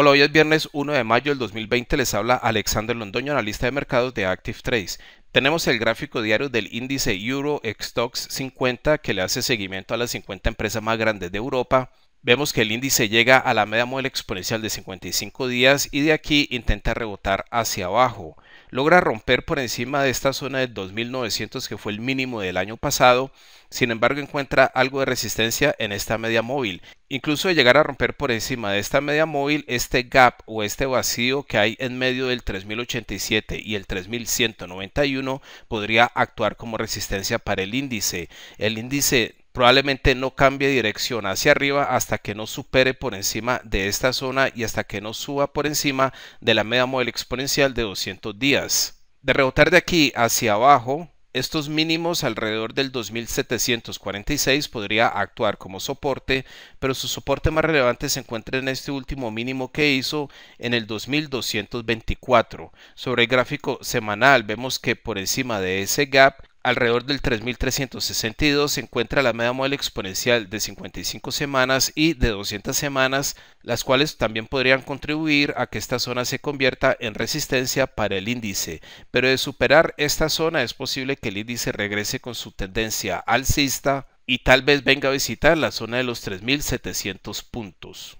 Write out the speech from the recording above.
Hola, hoy es viernes 1 de mayo del 2020. Les habla Alexander Londoño, analista de mercados de Active Trades. Tenemos el gráfico diario del índice Euro Stoxx 50 que le hace seguimiento a las 50 empresas más grandes de Europa vemos que el índice llega a la media móvil exponencial de 55 días y de aquí intenta rebotar hacia abajo. Logra romper por encima de esta zona de 2900 que fue el mínimo del año pasado, sin embargo encuentra algo de resistencia en esta media móvil. Incluso de llegar a romper por encima de esta media móvil, este gap o este vacío que hay en medio del 3087 y el 3191 podría actuar como resistencia para el índice. El índice probablemente no cambie dirección hacia arriba hasta que no supere por encima de esta zona y hasta que no suba por encima de la media móvil exponencial de 200 días. De rebotar de aquí hacia abajo, estos mínimos alrededor del 2746 podría actuar como soporte, pero su soporte más relevante se encuentra en este último mínimo que hizo en el 2224. Sobre el gráfico semanal vemos que por encima de ese gap alrededor del 3362 se encuentra la media móvil exponencial de 55 semanas y de 200 semanas, las cuales también podrían contribuir a que esta zona se convierta en resistencia para el índice, pero de superar esta zona es posible que el índice regrese con su tendencia alcista y tal vez venga a visitar la zona de los 3700 puntos.